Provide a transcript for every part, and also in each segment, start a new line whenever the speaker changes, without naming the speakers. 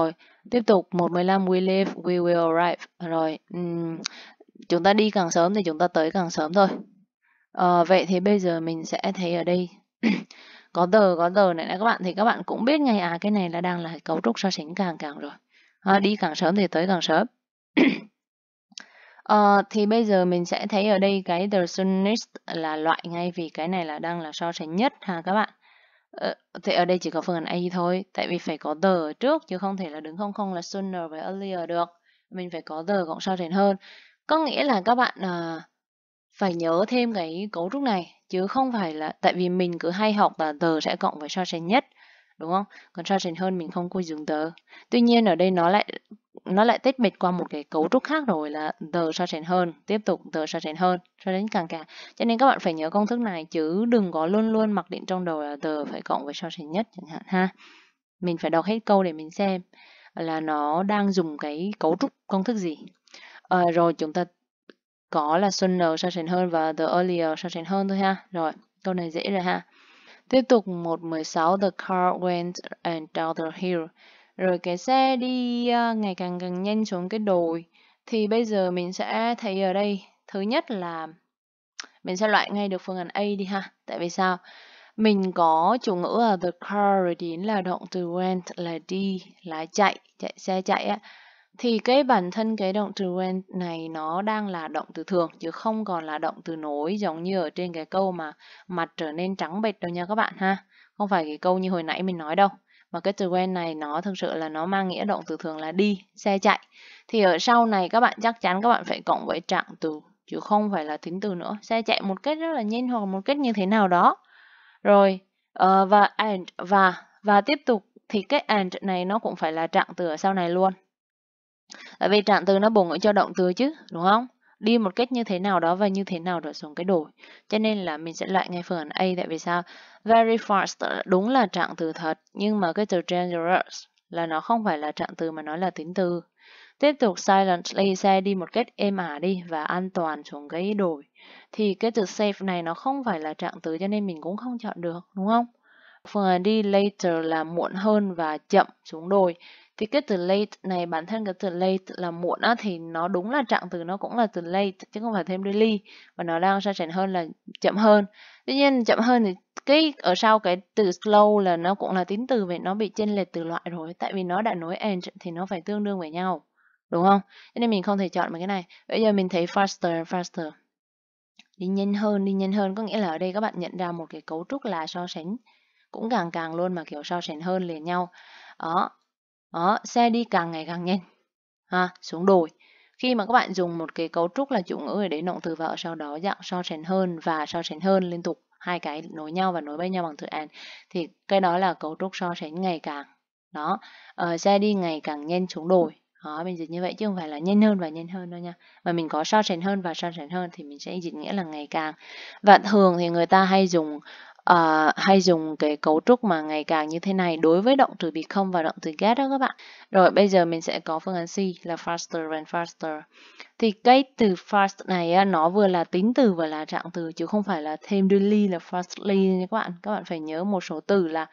Rồi, tiếp tục 115 we live, we will arrive. Rồi, um, chúng ta đi càng sớm thì chúng ta tới càng sớm thôi. À, vậy thì bây giờ mình sẽ thấy ở đây có giờ có giờ này các bạn thì các bạn cũng biết ngay à cái này là đang là cấu trúc so sánh càng càng rồi. À, đi càng sớm thì tới càng sớm. à, thì bây giờ mình sẽ thấy ở đây cái the soonest là loại ngay vì cái này là đang là so sánh nhất ha các bạn. Ờ, thì ở đây chỉ có phương án A thôi tại vì phải có the trước chứ không thể là đứng không không là sooner và earlier được mình phải có the cộng sau đến hơn có nghĩa là các bạn à, phải nhớ thêm cái cấu trúc này chứ không phải là tại vì mình cứ hay học là the sẽ cộng với so sánh nhất đúng không còn so sánh hơn mình không quy dùng the tuy nhiên ở đây nó lại nó lại tách biệt qua một cái cấu trúc khác rồi là the so sánh hơn tiếp tục the so sánh hơn cho đến càng càng cho nên các bạn phải nhớ công thức này chứ đừng có luôn luôn mặc định trong đầu là the phải cộng với so sánh nhất chẳng hạn ha mình phải đọc hết câu để mình xem là nó đang dùng cái cấu trúc công thức gì à, rồi chúng ta có là sooner so sánh hơn và the earlier so sánh hơn thôi ha rồi câu này dễ rồi ha tiếp tục một mười sáu the car went and down the hill rồi cái xe đi ờ, ngày càng càng nhanh xuống cái đồi thì bây giờ mình sẽ thấy ở đây thứ nhất là mình sẽ loại ngay được phương án A đi ha tại vì sao mình có chủ ngữ là the car rồi là động từ went là đi là chạy chạy xe chạy á thì cái bản thân cái động từ went này nó đang là động từ thường chứ không còn là động từ nối giống như ở trên cái câu mà mặt trở nên trắng bệch đâu nha các bạn ha không phải cái câu như hồi nãy mình nói đâu và cái từ quen này nó thực sự là nó mang nghĩa động từ thường là đi xe chạy thì ở sau này các bạn chắc chắn các bạn phải cộng với trạng từ chứ không phải là tính từ nữa xe chạy một cách rất là nhanh hoặc một cách như thế nào đó rồi uh, và and và và tiếp tục thì cái and này nó cũng phải là trạng từ ở sau này luôn bởi vì trạng từ nó bổ nghĩa cho động từ chứ đúng không đi một cách như thế nào đó và như thế nào đó xuống cái đổi. Cho nên là mình sẽ loại ngay phương án A tại vì sao? Very fast đúng là trạng từ thật nhưng mà cái từ dangerous là nó không phải là trạng từ mà nó là tính từ. Tiếp tục silently xe đi một cách êm ả đi và an toàn xuống cái đổi. Thì cái từ safe này nó không phải là trạng từ cho nên mình cũng không chọn được đúng không? Phương án đi later là muộn hơn và chậm xuống đồi thì cái từ late này bản thân cái từ late là muộn á, thì nó đúng là trạng từ nó cũng là từ late chứ không phải thêm really và nó đang so sánh hơn là chậm hơn. Tuy nhiên chậm hơn thì cái ở sau cái từ slow là nó cũng là tính từ vậy nó bị chênh lệch từ loại rồi tại vì nó đã nối end thì nó phải tương đương với nhau đúng không? nên mình không thể chọn một cái này. Bây giờ mình thấy faster faster đi nhanh hơn đi nhanh hơn có nghĩa là ở đây các bạn nhận ra một cái cấu trúc là so sánh cũng càng càng luôn mà kiểu so sánh hơn liền nhau đó đó, xe đi càng ngày càng nhanh. Ha, xuống đồi. Khi mà các bạn dùng một cái cấu trúc là chủ ngữ để đến động từ vợ sau đó dạng so sánh hơn và so sánh hơn liên tục hai cái nối nhau và nối với nhau bằng từ and thì cái đó là cấu trúc so sánh ngày càng đó ờ, xe đi ngày càng nhanh xuống đồi đó mình dịch như vậy chứ không phải là nhanh hơn và nhanh hơn đâu nha mà mình có so sánh hơn và so sánh hơn thì mình sẽ dịch nghĩa là ngày càng và thường thì người ta hay dùng uh, hay dùng cái cấu trúc mà ngày càng như thế này đối với động từ become và động từ get đó các bạn. Rồi bây giờ mình sẽ có phương án C là faster and faster. Thì cái từ fast này nó vừa là tính từ và là trạng từ chứ không phải là thêm daily là fastly nha các bạn. Các bạn phải nhớ một số từ là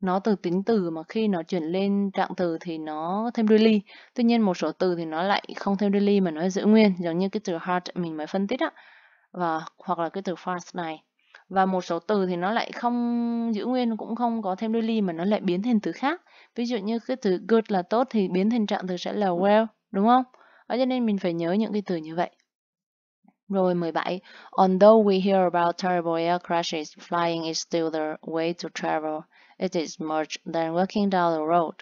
nó từ tính từ mà khi nó chuyển lên trạng từ thì nó thêm daily. Tuy nhiên một số từ thì nó lại không thêm daily mà nó giữ nguyên giống như cái từ hard mình mới phân tích á. Và hoặc là cái từ fast này và một số từ thì nó lại không giữ nguyên cũng không có thêm đôi ly mà nó lại biến thành từ khác ví dụ như cái từ good là tốt thì biến thành trạng từ sẽ là well đúng không đó cho nên mình phải nhớ những cái từ như vậy rồi 17. Although we hear about terrible air crashes, flying is still the way to travel. It is much than walking down the road.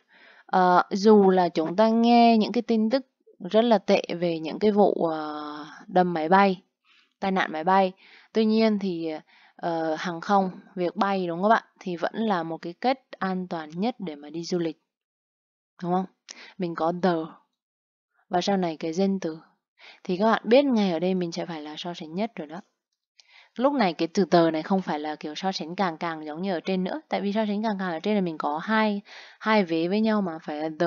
Uh, dù là chúng ta nghe những cái tin tức rất là tệ về những cái vụ uh, đâm máy bay, tai nạn máy bay, tuy nhiên thì uh, hàng không, việc bay đúng không ạ? Thì vẫn là một cái cách an toàn nhất để mà đi du lịch. Đúng không? Mình có the và sau này cái danh từ. Thì các bạn biết ngay ở đây mình sẽ phải là so sánh nhất rồi đó. Lúc này cái từ tờ này không phải là kiểu so sánh càng càng giống như ở trên nữa. Tại vì so sánh càng càng ở trên là mình có hai hai vế với nhau mà phải là the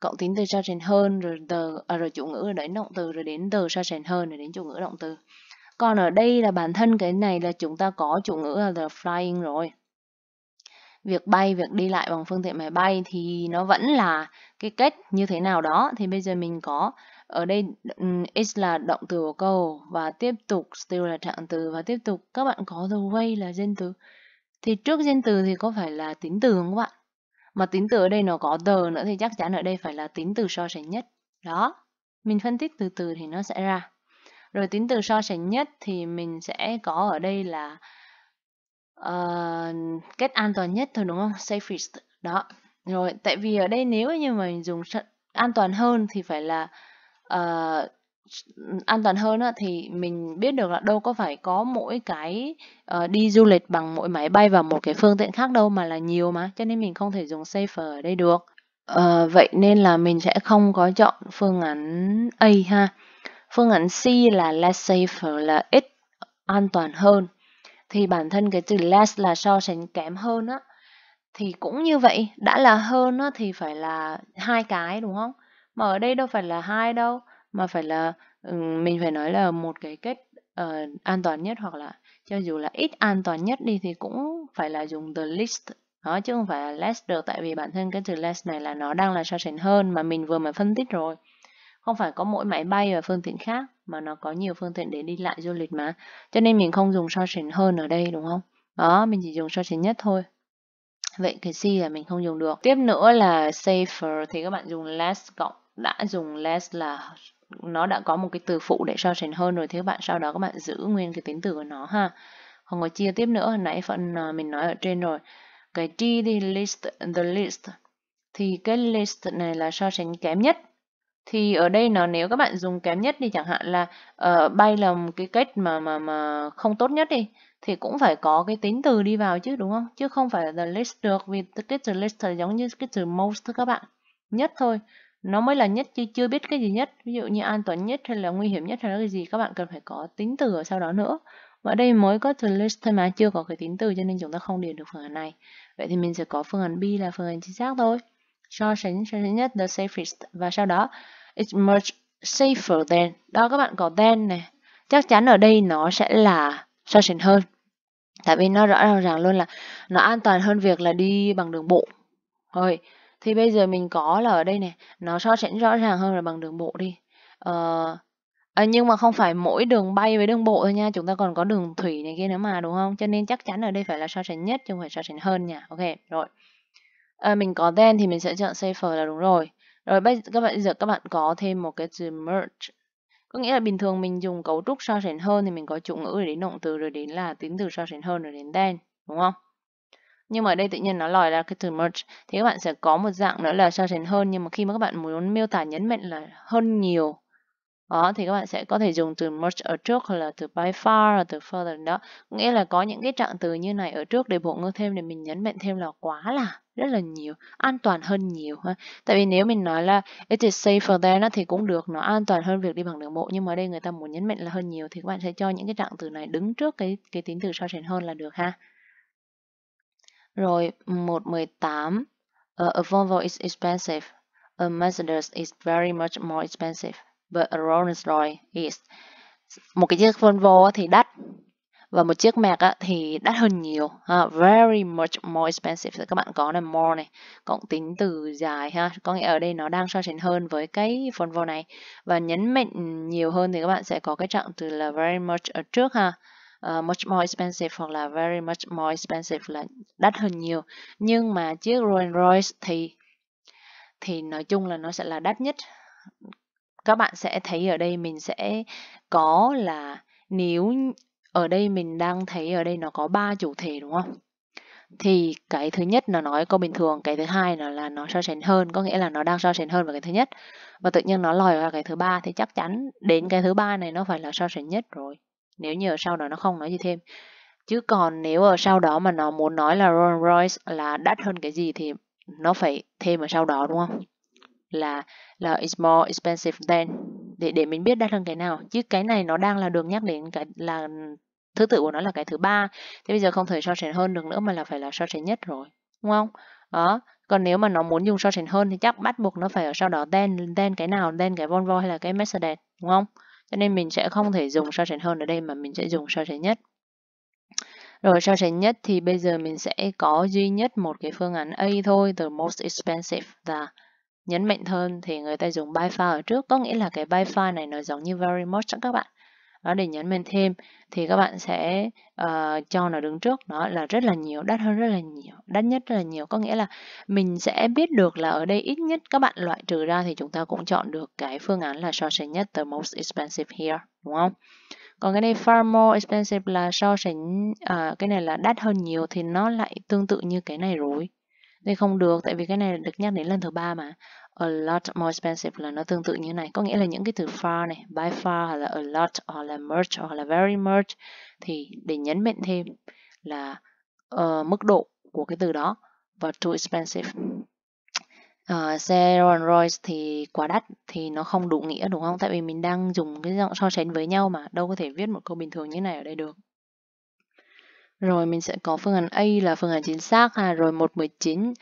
cộng tính từ so sánh hơn rồi the à, rồi chủ ngữ rồi đến động từ rồi đến từ so sánh hơn rồi đến chủ ngữ động từ còn ở đây là bản thân cái này là chúng ta có chủ ngữ là the flying rồi việc bay việc đi lại bằng phương tiện máy bay thì nó vẫn là cái kết như thế nào đó thì bây giờ mình có ở đây is là động từ của câu và tiếp tục still là trạng từ và tiếp tục các bạn có the way là danh từ thì trước danh từ thì có phải là tính từ không các bạn mà tính từ ở đây nó có the nữa thì chắc chắn ở đây phải là tính từ so sánh nhất đó mình phân tích từ từ thì nó sẽ ra rồi tính từ so sánh nhất thì mình sẽ có ở đây là uh, cách an toàn nhất thôi đúng không? Safest. Đó. Rồi, tại vì ở đây nếu như mà mình dùng an toàn hơn thì phải là uh, an toàn hơn á, thì mình biết được là đâu có phải có mỗi cái uh, đi du lịch bằng mỗi máy bay và một cái phương tiện khác đâu mà là nhiều mà cho nên mình không thể dùng safer ở đây được uh, vậy nên là mình sẽ không có chọn phương án A ha Phương án C là less safer là ít an toàn hơn. Thì bản thân cái từ less là so sánh kém hơn á. Thì cũng như vậy, đã là hơn á, thì phải là hai cái đúng không? Mà ở đây đâu phải là hai đâu, mà phải là ừ, mình phải nói là một cái kết uh, ờ, an toàn nhất hoặc là cho dù là ít an toàn nhất đi thì cũng phải là dùng the least đó chứ không phải là less được tại vì bản thân cái từ less này là nó đang là so sánh hơn mà mình vừa mới phân tích rồi không phải có mỗi máy bay và phương tiện khác mà nó có nhiều phương tiện để đi lại du lịch mà cho nên mình không dùng so sánh hơn ở đây đúng không đó mình chỉ dùng so sánh nhất thôi vậy cái C là mình không dùng được tiếp nữa là safer thì các bạn dùng less cộng đã dùng less là nó đã có một cái từ phụ để so sánh hơn rồi thì các bạn sau đó các bạn giữ nguyên cái tính từ của nó ha không có chia tiếp nữa nãy phần ờ, mình nói ở trên rồi cái D thì list the list thì cái list này là so sánh kém nhất thì ở đây nó nếu các bạn dùng kém nhất đi chẳng hạn là uh, bay là một cái cách mà mà mà không tốt nhất đi thì cũng phải có cái tính từ đi vào chứ đúng không? Chứ không phải là the list được vì cái từ list là giống như cái từ most thôi các bạn. Nhất thôi. Nó mới là nhất chứ chưa biết cái gì nhất. Ví dụ như an toàn nhất hay là nguy hiểm nhất hay là cái gì các bạn cần phải có tính từ ở sau đó nữa. Và đây mới có từ list thôi mà chưa có cái tính từ cho nên chúng ta không điền được phương án này. Vậy thì mình sẽ có phương án B là phương án chính xác thôi. So sánh, so sánh nhất the safest và sau đó It's much safer than. Đó các bạn có than này. Chắc chắn ở đây nó sẽ là certain hơn. Tại vì nó rõ ràng, ràng luôn là nó an toàn hơn việc là đi bằng đường bộ. Thôi, thì bây giờ mình có là ở đây này, nó so sánh rõ ràng hơn là bằng đường bộ đi. Ờ, à, nhưng mà không phải mỗi đường bay với đường bộ thôi nha, chúng ta còn có đường thủy này kia nữa mà đúng không? Cho nên chắc chắn ở đây phải là so sánh nhất chứ không phải so sánh hơn nha. Ok, rồi. À, mình có then thì mình sẽ chọn safer là đúng rồi. Rồi bây các bạn giờ các bạn có thêm một cái từ merge. Có nghĩa là bình thường mình dùng cấu trúc so sánh hơn thì mình có chủ ngữ rồi đến động từ rồi đến là tính từ so sánh hơn rồi đến then, đúng không? Nhưng mà ở đây tự nhiên nó lòi ra cái từ merge thì các bạn sẽ có một dạng nữa là so sánh hơn nhưng mà khi mà các bạn muốn miêu tả nhấn mạnh là hơn nhiều đó thì các bạn sẽ có thể dùng từ much ở trước hoặc là từ by far hoặc từ further đó nghĩa là có những cái trạng từ như này ở trước để bổ ngữ thêm để mình nhấn mạnh thêm là quá là rất là nhiều an toàn hơn nhiều ha tại vì nếu mình nói là it is safer than thì cũng được nó an toàn hơn việc đi bằng đường bộ nhưng mà đây người ta muốn nhấn mạnh là hơn nhiều thì các bạn sẽ cho những cái trạng từ này đứng trước cái cái tính từ so sánh hơn là được ha rồi 118 uh, a Volvo is expensive a Mercedes is very much more expensive và Rolls Royce is một cái chiếc Volvo thì đắt và một chiếc Mac thì đắt hơn nhiều ha, very much more expensive các bạn có là more này cộng tính từ dài ha có nghĩa ở đây nó đang so sánh hơn với cái Volvo này và nhấn mạnh nhiều hơn thì các bạn sẽ có cái trạng từ là very much ở trước ha uh, much more expensive hoặc là very much more expensive là đắt hơn nhiều nhưng mà chiếc Rolls Royce thì thì nói chung là nó sẽ là đắt nhất các bạn sẽ thấy ở đây mình sẽ có là nếu ở đây mình đang thấy ở đây nó có ba chủ thể đúng không? Thì cái thứ nhất nó nói câu bình thường, cái thứ hai nó là nó so sánh hơn, có nghĩa là nó đang so sánh hơn với cái thứ nhất. Và tự nhiên nó lòi ra cái thứ ba thì chắc chắn đến cái thứ ba này nó phải là so sánh nhất rồi. Nếu như ở sau đó nó không nói gì thêm. Chứ còn nếu ở sau đó mà nó muốn nói là Rolls Royce là đắt hơn cái gì thì nó phải thêm ở sau đó đúng không? là là it's more expensive than để để mình biết đắt hơn cái nào chứ cái này nó đang là được nhắc đến cái là thứ tự của nó là cái thứ ba thế bây giờ không thể so sánh hơn được nữa mà là phải là so sánh nhất rồi đúng không đó còn nếu mà nó muốn dùng so sánh hơn thì chắc bắt buộc nó phải ở sau đó then then cái nào then cái Volvo hay là cái Mercedes đúng không cho nên mình sẽ không thể dùng so sánh hơn ở đây mà mình sẽ dùng so sánh nhất rồi so sánh nhất thì bây giờ mình sẽ có duy nhất một cái phương án A thôi từ most expensive là nhấn mạnh hơn thì người ta dùng by far ở trước có nghĩa là cái by far này nó giống như very much các bạn đó để nhấn mạnh thêm thì các bạn sẽ uh, cho nó đứng trước nó là rất là nhiều đắt hơn rất là nhiều đắt nhất rất là nhiều có nghĩa là mình sẽ biết được là ở đây ít nhất các bạn loại trừ ra thì chúng ta cũng chọn được cái phương án là so sánh nhất the most expensive here đúng không còn cái này far more expensive là so sánh uh, cái này là đắt hơn nhiều thì nó lại tương tự như cái này rồi đây không được tại vì cái này được nhắc đến lần thứ ba mà. A lot more expensive là nó tương tự như này. Có nghĩa là những cái từ far này, by far hoặc là a lot hoặc là much hoặc là very much thì để nhấn mạnh thêm là uh, mức độ của cái từ đó và too expensive. Uh, xe Rolls Royce thì quá đắt thì nó không đủ nghĩa đúng không? Tại vì mình đang dùng cái dạng so sánh với nhau mà đâu có thể viết một câu bình thường như này ở đây được. Rồi mình sẽ có phương án A là phương án chính xác ha. Rồi 119.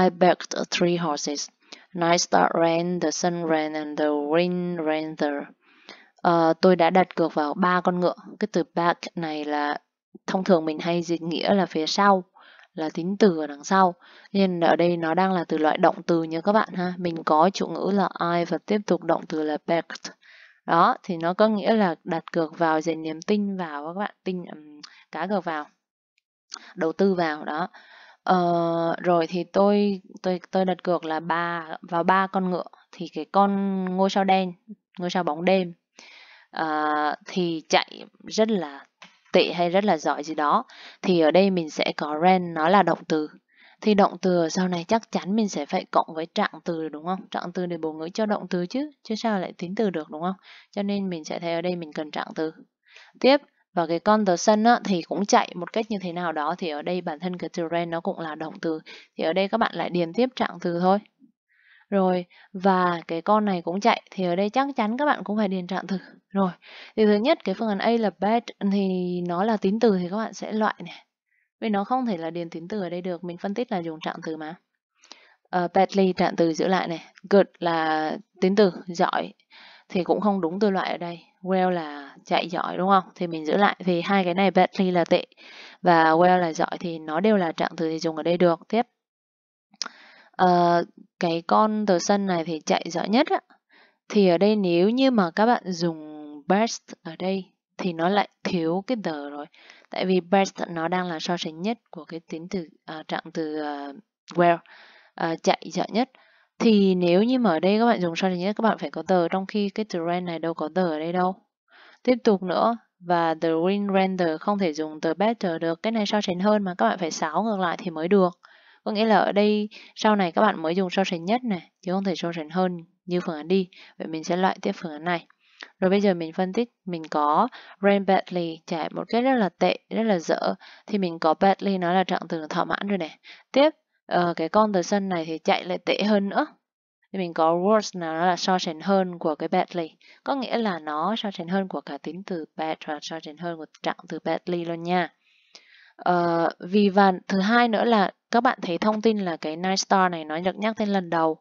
I backed three horses. Night star ran, the sun ran, and the rain ran there. Uh, ờ, tôi đã đặt cược vào ba con ngựa. Cái từ back này là thông thường mình hay dịch nghĩa là phía sau là tính từ ở đằng sau nhưng ở đây nó đang là từ loại động từ nha các bạn ha mình có chủ ngữ là I và tiếp tục động từ là backed đó thì nó có nghĩa là đặt cược vào dành niềm tin vào các bạn tin um, cá cược vào đầu tư vào đó ờ, rồi thì tôi tôi tôi đặt cược là ba vào ba con ngựa thì cái con ngôi sao đen ngôi sao bóng đêm uh, thì chạy rất là tệ hay rất là giỏi gì đó thì ở đây mình sẽ có ren nó là động từ thì động từ sau này chắc chắn mình sẽ phải cộng với trạng từ đúng không trạng từ để bổ ngữ cho động từ chứ chứ sao lại tính từ được đúng không cho nên mình sẽ thấy ở đây mình cần trạng từ tiếp và cái con conversion á, thì cũng chạy một cách như thế nào đó thì ở đây bản thân cái trend nó cũng là động từ thì ở đây các bạn lại điền tiếp trạng từ thôi rồi và cái con này cũng chạy thì ở đây chắc chắn các bạn cũng phải điền trạng từ rồi thì thứ nhất cái phương án A là bad thì nó là tín từ thì các bạn sẽ loại này vì nó không thể là điền tín từ ở đây được mình phân tích là dùng trạng từ mà uh, badly trạng từ giữ lại này good là tín từ giỏi thì cũng không đúng tôi loại ở đây well là chạy giỏi đúng không thì mình giữ lại vì hai cái này badly là tệ và well là giỏi thì nó đều là trạng từ thì dùng ở đây được tiếp uh, cái con từ sân này thì chạy giỏi nhất á. thì ở đây nếu như mà các bạn dùng best ở đây thì nó lại thiếu cái the rồi tại vì best nó đang là so sánh nhất của cái tính từ uh, trạng từ uh, well uh, chạy giỏi nhất thì nếu như mà ở đây các bạn dùng sao thì nhất các bạn phải có tờ trong khi cái trend này đâu có tờ ở đây đâu tiếp tục nữa và the green render không thể dùng tờ better được cái này sao chén hơn mà các bạn phải xáo ngược lại thì mới được có nghĩa là ở đây sau này các bạn mới dùng so sánh nhất này chứ không thể so sánh hơn như phương án đi vậy mình sẽ loại tiếp phương án này rồi bây giờ mình phân tích mình có rain badly trải một cái rất là tệ rất là dở thì mình có badly nó là trạng từ thỏa mãn rồi này tiếp Ờ, cái con cái conversion này thì chạy lại tệ hơn nữa thì mình có worse là nó là so sánh hơn của cái badly có nghĩa là nó so sánh hơn của cả tính từ bad và so sánh hơn của trạng từ badly luôn nha uh, vì và thứ hai nữa là các bạn thấy thông tin là cái night star này nó được nhắc thêm lần đầu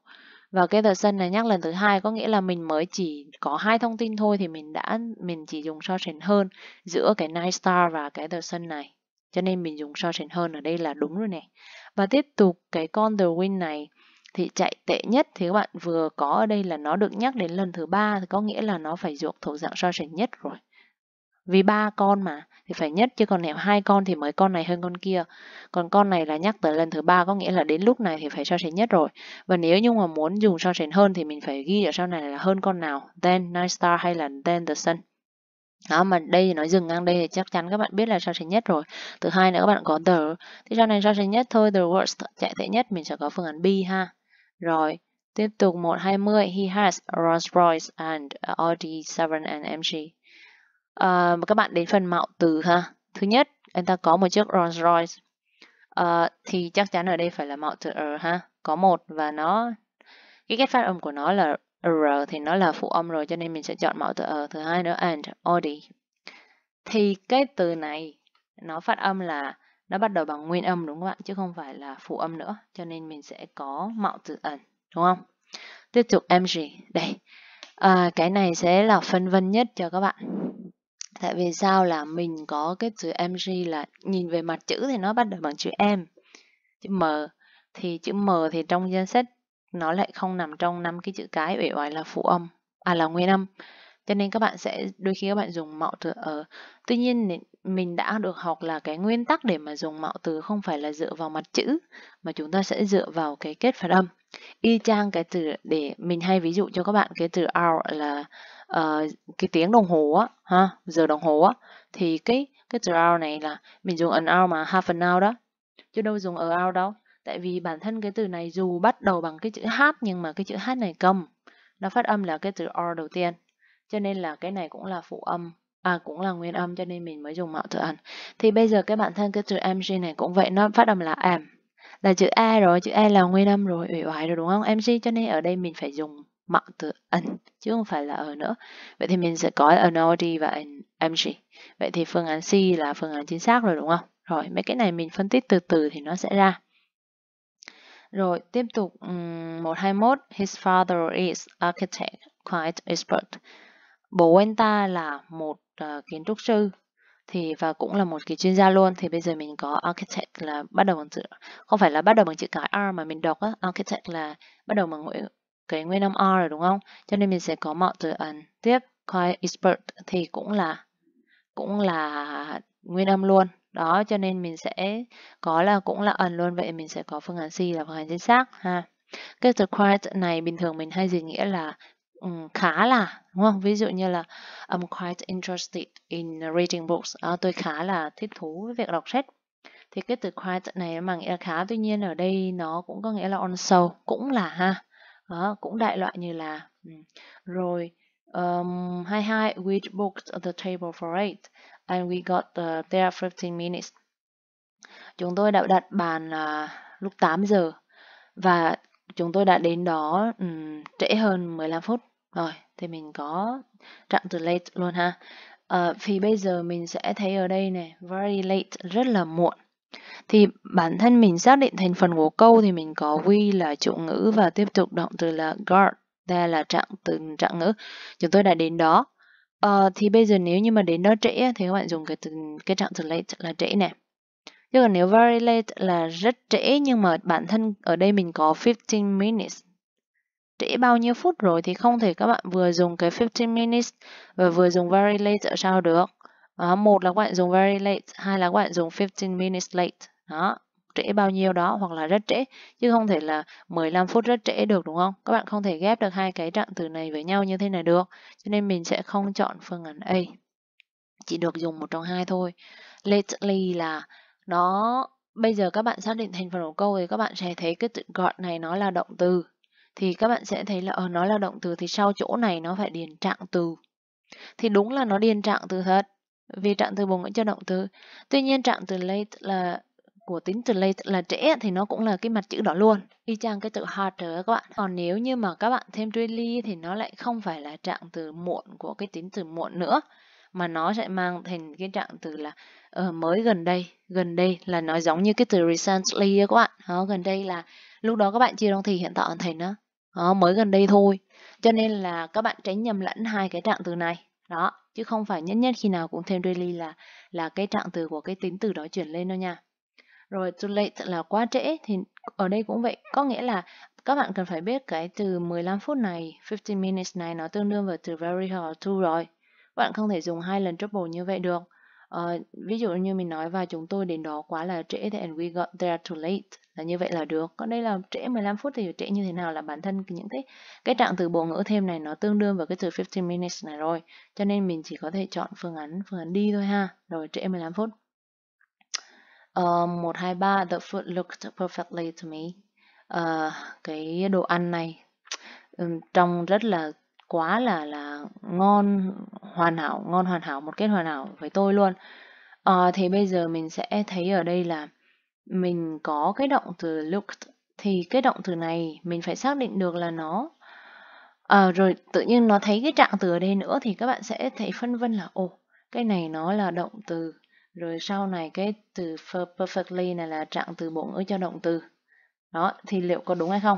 và cái the sun này nhắc lần thứ hai có nghĩa là mình mới chỉ có hai thông tin thôi thì mình đã mình chỉ dùng so sánh hơn giữa cái night star và cái the sun này cho nên mình dùng so sánh hơn ở đây là đúng rồi này và tiếp tục cái con The Win này thì chạy tệ nhất thì các bạn vừa có ở đây là nó được nhắc đến lần thứ ba thì có nghĩa là nó phải thuộc thuộc dạng so sánh nhất rồi vì ba con mà thì phải nhất chứ còn nếu hai con thì mới con này hơn con kia còn con này là nhắc tới lần thứ ba có nghĩa là đến lúc này thì phải so sánh nhất rồi và nếu như mà muốn dùng so sánh hơn thì mình phải ghi ở sau này là hơn con nào then night star hay là then the sun đó mà đây thì nó dừng ngang đây thì chắc chắn các bạn biết là sao sánh nhất rồi thứ hai nữa các bạn có the thì sau này sao sánh nhất thôi the worst chạy tệ nhất mình sẽ có phương án B ha rồi tiếp tục 120 he has Rolls Royce and Audi 7 and MG ờ, à, các bạn đến phần mạo từ ha thứ nhất anh ta có một chiếc Rolls Royce à, thì chắc chắn ở đây phải là mạo từ er ha có một và nó cái cách phát âm của nó là r thì nó là phụ âm rồi cho nên mình sẽ chọn mẫu từ r thứ hai nữa and ody thì cái từ này nó phát âm là nó bắt đầu bằng nguyên âm đúng không ạ chứ không phải là phụ âm nữa cho nên mình sẽ có mẫu từ ẩn đúng không tiếp tục mg đây à, cái này sẽ là phân vân nhất cho các bạn tại vì sao là mình có cái từ mg là nhìn về mặt chữ thì nó bắt đầu bằng chữ m chữ m thì chữ m thì trong danh sách nó lại không nằm trong năm cái chữ cái uể oải là phụ âm à là nguyên âm cho nên các bạn sẽ đôi khi các bạn dùng mạo từ ở ờ, tuy nhiên mình đã được học là cái nguyên tắc để mà dùng mạo từ không phải là dựa vào mặt chữ mà chúng ta sẽ dựa vào cái kết phản âm y chang cái từ để mình hay ví dụ cho các bạn cái từ hour là uh, cái tiếng đồng hồ á ha giờ đồng hồ á thì cái cái từ hour này là mình dùng an hour mà half an hour đó chứ đâu dùng a hour đâu tại vì bản thân cái từ này dù bắt đầu bằng cái chữ h nhưng mà cái chữ h này cầm nó phát âm là cái từ r đầu tiên cho nên là cái này cũng là phụ âm à cũng là nguyên âm cho nên mình mới dùng mạo tự ẩn thì bây giờ cái bản thân cái từ mg này cũng vậy nó phát âm là M là chữ e rồi chữ e là nguyên âm rồi ủy oải rồi đúng không mg cho nên ở đây mình phải dùng mạo từ ẩn chứ không phải là ở nữa vậy thì mình sẽ có analogy và mg vậy thì phương án c là phương án chính xác rồi đúng không rồi mấy cái này mình phân tích từ từ thì nó sẽ ra rồi tiếp tục um, 121 His father is architect quite expert. Bố anh ta là một uh, kiến trúc sư thì và cũng là một cái chuyên gia luôn thì bây giờ mình có architect là bắt đầu bằng chữ không phải là bắt đầu bằng chữ cái r mà mình đọc á architect là bắt đầu bằng cái nguyên âm r rồi đúng không cho nên mình sẽ có mạo từ ẩn tiếp quite expert thì cũng là cũng là nguyên âm luôn đó cho nên mình sẽ có là cũng là ẩn luôn vậy mình sẽ có phương án C là phương án chính xác ha cái từ quite này bình thường mình hay dịch nghĩa là um, khá là đúng không ví dụ như là I'm quite interested in reading books à, tôi khá là thích thú với việc đọc sách thì cái từ quite này mang nghĩa là khá tuy nhiên ở đây nó cũng có nghĩa là also cũng là ha đó, cũng đại loại như là ừ. rồi um, 22 we booked the table for eight and we got uh, there 15 minutes. Chúng tôi đã đặt bàn uh, lúc 8 giờ và chúng tôi đã đến đó um, trễ hơn 15 phút. Rồi, thì mình có trạng từ late luôn ha. Uh, thì bây giờ mình sẽ thấy ở đây này, very late, rất là muộn. Thì bản thân mình xác định thành phần của câu thì mình có we là chủ ngữ và tiếp tục động từ là got, đây là trạng từ trạng ngữ. Chúng tôi đã đến đó. Ờ, thì bây giờ nếu như mà đến nó trễ thì các bạn dùng cái từ, cái trạng từ late là trễ nè. Chứ còn nếu very late là rất trễ nhưng mà bản thân ở đây mình có 15 minutes. Trễ bao nhiêu phút rồi thì không thể các bạn vừa dùng cái 15 minutes và vừa dùng very late ở sao được. Đó, ờ, một là các bạn dùng very late, hai là các bạn dùng 15 minutes late. Đó trễ bao nhiêu đó hoặc là rất trễ chứ không thể là 15 phút rất trễ được đúng không? Các bạn không thể ghép được hai cái trạng từ này với nhau như thế này được. Cho nên mình sẽ không chọn phương án A. Chỉ được dùng một trong hai thôi. Lately là nó bây giờ các bạn xác định thành phần của câu thì các bạn sẽ thấy cái từ gọn này nó là động từ thì các bạn sẽ thấy là ở ờ, nó là động từ thì sau chỗ này nó phải điền trạng từ thì đúng là nó điền trạng từ thật vì trạng từ bổ nghĩa cho động từ tuy nhiên trạng từ late là của tính từ delay là trễ thì nó cũng là cái mặt chữ đó luôn y chang cái từ harder các bạn còn nếu như mà các bạn thêm really thì nó lại không phải là trạng từ muộn của cái tính từ muộn nữa mà nó sẽ mang thành cái trạng từ là uh, mới gần đây gần đây là nó giống như cái từ recently các bạn đó, gần đây là lúc đó các bạn chia trong thì hiện tại thành nó mới gần đây thôi cho nên là các bạn tránh nhầm lẫn hai cái trạng từ này đó chứ không phải nhất nhất khi nào cũng thêm really là là cái trạng từ của cái tính từ đó chuyển lên đâu nha rồi too late là quá trễ thì ở đây cũng vậy có nghĩa là các bạn cần phải biết cái từ 15 phút này 15 minutes này nó tương đương với từ very hard to rồi bạn không thể dùng hai lần double như vậy được Uh, ví dụ như mình nói và chúng tôi đến đó quá là trễ and we got there too late là như vậy là được còn đây là trễ 15 phút thì trễ như thế nào là bản thân những cái cái trạng từ bộ ngữ thêm này nó tương đương với cái từ 15 minutes này rồi cho nên mình chỉ có thể chọn phương án phương án đi thôi ha rồi trễ 15 phút Uh, ờ, 123 the food looked perfectly to me. Uh, cái đồ ăn này um, trông rất là quá là là ngon hoàn hảo, ngon hoàn hảo, một kết hoàn hảo với tôi luôn. Uh, thì bây giờ mình sẽ thấy ở đây là mình có cái động từ looked thì cái động từ này mình phải xác định được là nó à, rồi tự nhiên nó thấy cái trạng từ ở đây nữa thì các bạn sẽ thấy phân vân là ồ cái này nó là động từ rồi sau này cái từ perfectly này là trạng từ bộ ngữ cho động từ đó thì liệu có đúng hay không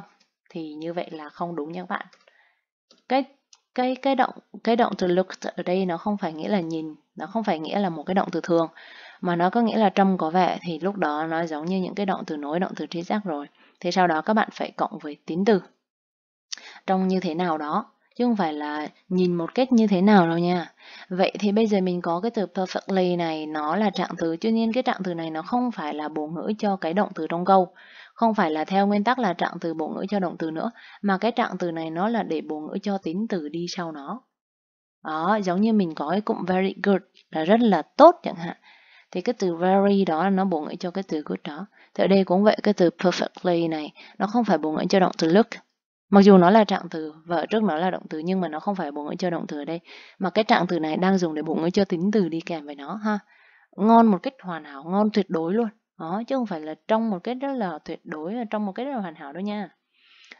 thì như vậy là không đúng nha các bạn cái cái cái động cái động từ look ở đây nó không phải nghĩa là nhìn nó không phải nghĩa là một cái động từ thường mà nó có nghĩa là trông có vẻ thì lúc đó nó giống như những cái động từ nối động từ tri giác rồi thì sau đó các bạn phải cộng với tín từ trông như thế nào đó chứ không phải là nhìn một cách như thế nào đâu nha. Vậy thì bây giờ mình có cái từ perfectly này nó là trạng từ cho nên cái trạng từ này nó không phải là bổ ngữ cho cái động từ trong câu. Không phải là theo nguyên tắc là trạng từ bổ ngữ cho động từ nữa mà cái trạng từ này nó là để bổ ngữ cho tính từ đi sau nó. Đó, giống như mình có cái cụm very good là rất là tốt chẳng hạn. Thì cái từ very đó là nó bổ ngữ cho cái từ good đó. Thì ở đây cũng vậy, cái từ perfectly này nó không phải bổ ngữ cho động từ look Mặc dù nó là trạng từ vợ trước nó là động từ nhưng mà nó không phải bộ ngữ chơi động từ ở đây mà cái trạng từ này đang dùng để bộ ngữ chơi tính từ đi kèm với nó ha. Ngon một cách hoàn hảo, ngon tuyệt đối luôn. Đó, chứ không phải là trong một cách rất là tuyệt đối trong một cách rất là hoàn hảo đâu nha.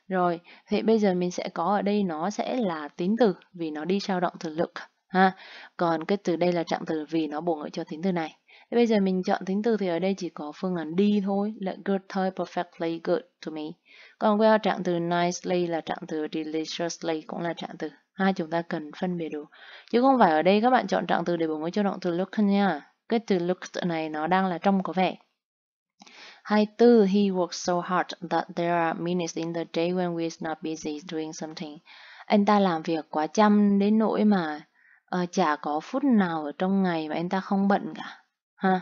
Rồi, thì bây giờ mình sẽ có ở đây nó sẽ là tính từ vì nó đi sau động từ lực ha. Còn cái từ đây là trạng từ vì nó bổ ngữ cho tính từ này. Thế bây giờ mình chọn tính từ thì ở đây chỉ có phương án đi thôi là good thôi, perfectly good to me. Còn qua trạng từ nicely là trạng từ deliciously cũng là trạng từ. Hai chúng ta cần phân biệt đủ. Chứ không phải ở đây các bạn chọn trạng từ để bổ ngữ cho động từ look nha. Cái từ look này nó đang là trông có vẻ. 24. He works so hard that there are minutes in the day when is not busy doing something. Anh ta làm việc quá chăm đến nỗi mà uh, chả có phút nào ở trong ngày mà anh ta không bận cả ha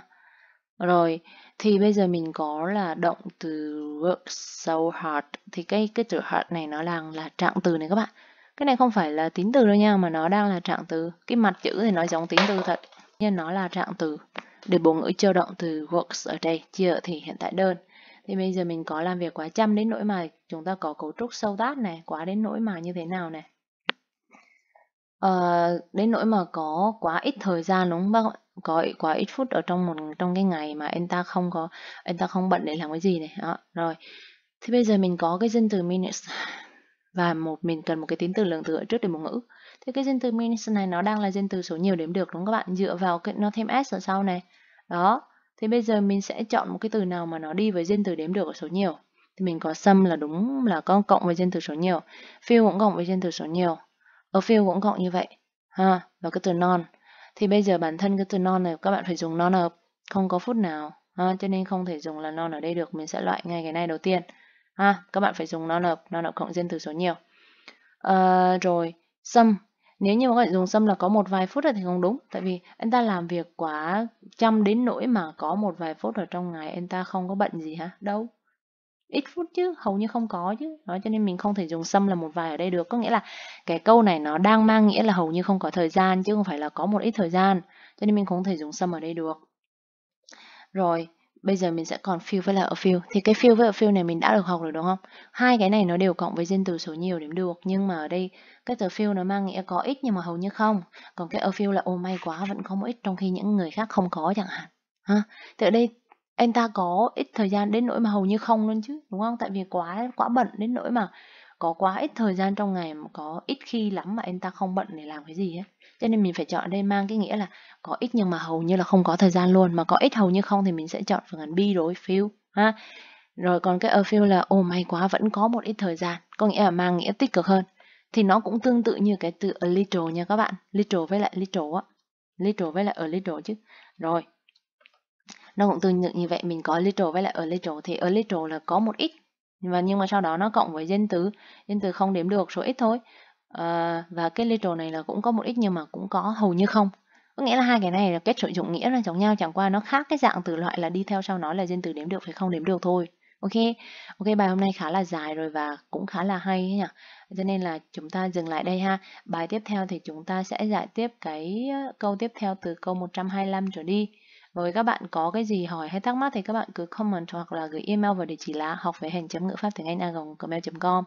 rồi thì bây giờ mình có là động từ work so hard thì cái cái từ hard này nó đang là trạng từ này các bạn cái này không phải là tính từ đâu nha mà nó đang là trạng từ cái mặt chữ thì nó giống tính từ thật nhưng nó là trạng từ để bổ ngữ cho động từ works ở đây chia thì hiện tại đơn thì bây giờ mình có làm việc quá chăm đến nỗi mà chúng ta có cấu trúc sâu tát này quá đến nỗi mà như thế nào này Ờ, đến nỗi mà có quá ít thời gian, đúng không bác ạ? Có quá ít phút ở trong một trong cái ngày mà anh ta không có anh ta không bận để làm cái gì này, đó, rồi. thì bây giờ mình có cái danh từ minutes và một mình cần một cái tính từ lượng từ ở trước để một ngữ. thì cái danh từ minutes này nó đang là danh từ số nhiều đếm được đúng không các bạn? Dựa vào cái nó thêm s ở sau này. Đó. thì bây giờ mình sẽ chọn một cái từ nào mà nó đi với danh từ đếm được ở số nhiều. Thì mình có sum là đúng là con cộng với danh từ số nhiều. Few cũng cộng với danh từ số nhiều ở fill cũng cộng như vậy ha và cái từ non thì bây giờ bản thân cái từ non này các bạn phải dùng non hợp không có phút nào ha cho nên không thể dùng là non ở đây được mình sẽ loại ngay cái này đầu tiên ha các bạn phải dùng non hợp non hợp cộng dân từ số nhiều à, rồi sum nếu như các bạn dùng sâm là có một vài phút rồi thì không đúng tại vì anh ta làm việc quá chăm đến nỗi mà có một vài phút ở trong ngày anh ta không có bận gì hả đâu ít phút chứ hầu như không có chứ đó cho nên mình không thể dùng xâm là một vài ở đây được có nghĩa là cái câu này nó đang mang nghĩa là hầu như không có thời gian chứ không phải là có một ít thời gian cho nên mình không thể dùng xâm ở đây được rồi bây giờ mình sẽ còn fill với là a few thì cái fill với a few này mình đã được học rồi đúng không hai cái này nó đều cộng với danh từ số nhiều điểm được nhưng mà ở đây cái từ fill nó mang nghĩa có ít nhưng mà hầu như không còn cái a few là ô may quá vẫn có một ít trong khi những người khác không có chẳng hạn ha thì ở đây em ta có ít thời gian đến nỗi mà hầu như không luôn chứ đúng không tại vì quá quá bận đến nỗi mà có quá ít thời gian trong ngày mà có ít khi lắm mà em ta không bận để làm cái gì hết cho nên mình phải chọn đây mang cái nghĩa là có ít nhưng mà hầu như là không có thời gian luôn mà có ít hầu như không thì mình sẽ chọn phương án B đối feel ha rồi còn cái a feel là ồ may quá vẫn có một ít thời gian có nghĩa là mang nghĩa tích cực hơn thì nó cũng tương tự như cái từ a little nha các bạn little với lại little á little với lại a little chứ rồi nó cũng tương tự như vậy mình có little với lại ở little thì ở little là có một ít và nhưng mà sau đó nó cộng với danh từ danh từ không đếm được số ít thôi à, và cái little này là cũng có một ít nhưng mà cũng có hầu như không có nghĩa là hai cái này là kết sử dụng nghĩa là giống nhau chẳng qua nó khác cái dạng từ loại là đi theo sau nó là danh từ đếm được phải không đếm được thôi ok ok bài hôm nay khá là dài rồi và cũng khá là hay nhỉ cho nên là chúng ta dừng lại đây ha bài tiếp theo thì chúng ta sẽ giải tiếp cái ờ, câu tiếp theo từ câu 125 trở đi với các bạn có cái gì hỏi hay thắc mắc thì các bạn cứ comment hoặc là gửi email vào địa chỉ là học với hành chấm ngữ pháp tiếng Anh a gmail.com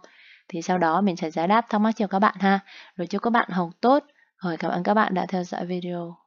thì sau đó mình sẽ giải đáp thắc mắc cho các bạn ha. Rồi chúc các bạn học tốt. Rồi cảm ơn các bạn đã theo dõi video.